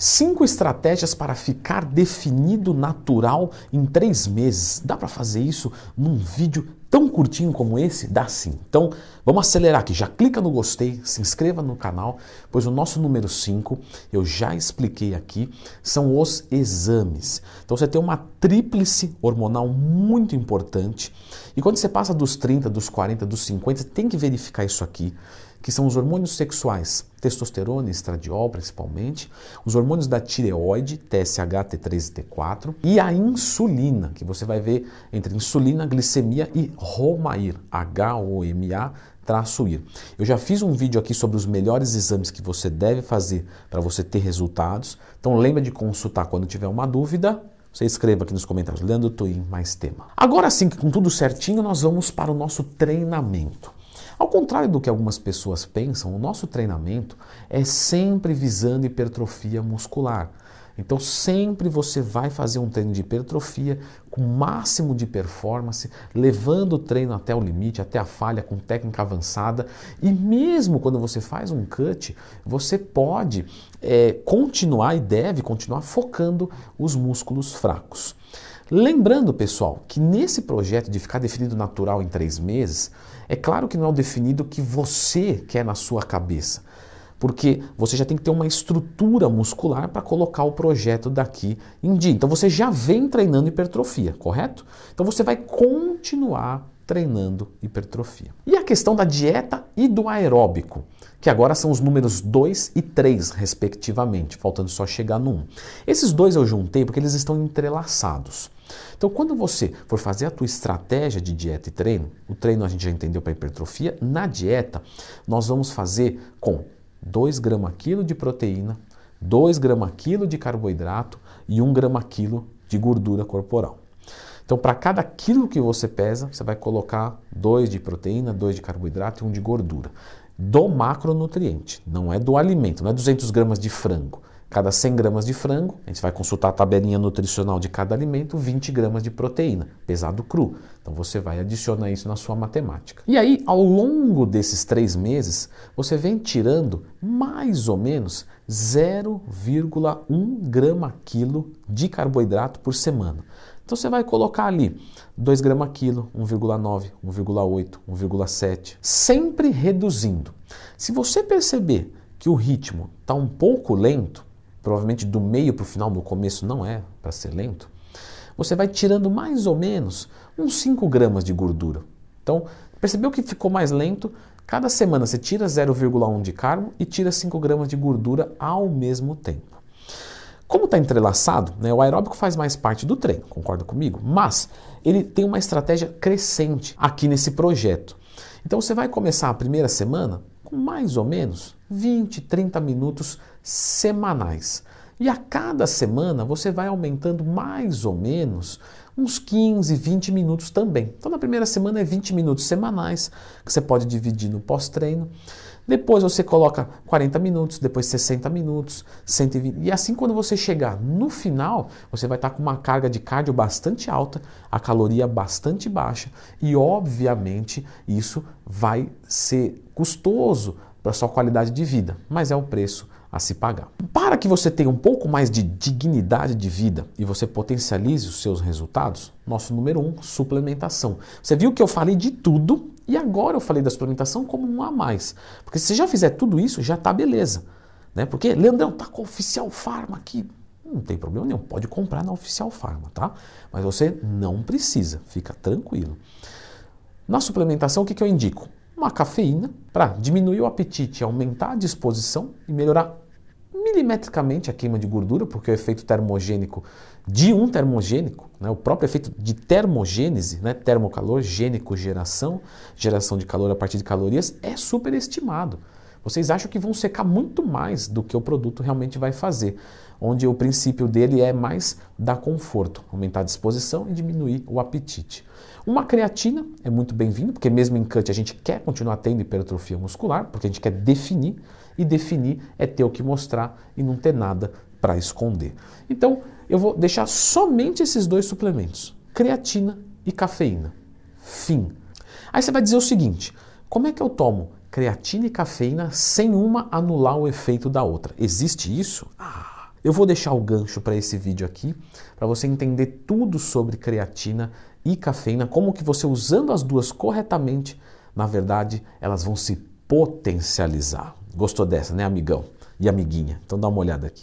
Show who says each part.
Speaker 1: Cinco estratégias para ficar definido natural em três meses. Dá para fazer isso num vídeo tão curtinho como esse? Dá sim. Então vamos acelerar aqui. Já clica no gostei, se inscreva no canal, pois o nosso número 5, eu já expliquei aqui, são os exames. Então você tem uma tríplice hormonal muito importante. E quando você passa dos 30, dos 40, dos 50, você tem que verificar isso aqui que são os hormônios sexuais, testosterona e estradiol principalmente, os hormônios da tireoide, TSH, T3 e T4, e a insulina, que você vai ver entre insulina, glicemia e HOMA-IR, HOMAIR, h o m a traço IR. Eu já fiz um vídeo aqui sobre os melhores exames que você deve fazer para você ter resultados, então lembra de consultar quando tiver uma dúvida, você escreva aqui nos comentários, Leandro Twin, mais tema. Agora sim, com tudo certinho, nós vamos para o nosso treinamento. Ao contrário do que algumas pessoas pensam, o nosso treinamento é sempre visando hipertrofia muscular. Então sempre você vai fazer um treino de hipertrofia com máximo de performance, levando o treino até o limite, até a falha com técnica avançada. E mesmo quando você faz um cut, você pode é, continuar e deve continuar focando os músculos fracos. Lembrando, pessoal, que nesse projeto de ficar definido natural em três meses, é claro que não é o definido que você quer na sua cabeça, porque você já tem que ter uma estrutura muscular para colocar o projeto daqui em dia. Então você já vem treinando hipertrofia, correto? Então você vai continuar treinando hipertrofia. E a questão da dieta e do aeróbico, que agora são os números 2 e 3, respectivamente, faltando só chegar no 1. Um. Esses dois eu juntei porque eles estão entrelaçados. Então, quando você for fazer a tua estratégia de dieta e treino, o treino a gente já entendeu para hipertrofia, na dieta nós vamos fazer com 2 gramas quilo de proteína, 2 gramas quilo de carboidrato e 1 grama quilo de gordura corporal. Então, para cada quilo que você pesa, você vai colocar 2 de proteína, 2 de carboidrato e 1 de gordura. Do macronutriente, não é do alimento, não é 200 gramas de frango, Cada 100 gramas de frango, a gente vai consultar a tabelinha nutricional de cada alimento, 20 gramas de proteína, pesado cru. Então você vai adicionar isso na sua matemática. E aí, ao longo desses três meses, você vem tirando mais ou menos 0,1 grama quilo de carboidrato por semana. Então você vai colocar ali 2 grama quilo, 1,9, 1,8, 1,7, sempre reduzindo. Se você perceber que o ritmo está um pouco lento, provavelmente do meio para o final, no começo não é para ser lento, você vai tirando mais ou menos uns 5 gramas de gordura. Então, percebeu que ficou mais lento? Cada semana você tira 0,1 de carbo e tira 5 gramas de gordura ao mesmo tempo. Como está entrelaçado, né, o aeróbico faz mais parte do treino, concorda comigo? Mas ele tem uma estratégia crescente aqui nesse projeto. Então você vai começar a primeira semana com mais ou menos 20, 30 minutos semanais. E a cada semana você vai aumentando mais ou menos uns 15, 20 minutos também. Então na primeira semana é 20 minutos semanais, que você pode dividir no pós-treino. Depois você coloca 40 minutos, depois 60 minutos, 120. E assim quando você chegar no final, você vai estar com uma carga de cardio bastante alta, a caloria bastante baixa, e obviamente isso vai ser custoso para sua qualidade de vida, mas é o preço a se pagar. Para que você tenha um pouco mais de dignidade de vida e você potencialize os seus resultados, nosso número um, suplementação. Você viu que eu falei de tudo e agora eu falei da suplementação como um a mais. Porque se você já fizer tudo isso, já tá beleza. Né? Porque, Leandrão, tá com a Oficial Farma aqui. Não tem problema nenhum, pode comprar na Oficial Farma, tá? Mas você não precisa, fica tranquilo. Na suplementação, o que, que eu indico? uma cafeína para diminuir o apetite, aumentar a disposição e melhorar milimetricamente a queima de gordura, porque o efeito termogênico de um termogênico, né, o próprio efeito de termogênese, né, termocalor, gênico geração, geração de calor a partir de calorias, é superestimado. Vocês acham que vão secar muito mais do que o produto realmente vai fazer, onde o princípio dele é mais dar conforto, aumentar a disposição e diminuir o apetite. Uma creatina é muito bem-vinda, porque mesmo em cut a gente quer continuar tendo hipertrofia muscular, porque a gente quer definir, e definir é ter o que mostrar e não ter nada para esconder. Então, eu vou deixar somente esses dois suplementos, creatina e cafeína. Fim. Aí você vai dizer o seguinte: como é que eu tomo creatina e cafeína sem uma anular o efeito da outra. Existe isso? Ah, eu vou deixar o gancho para esse vídeo aqui, para você entender tudo sobre creatina e cafeína, como que você usando as duas corretamente, na verdade, elas vão se potencializar. Gostou dessa, né, amigão e amiguinha? Então dá uma olhada aqui.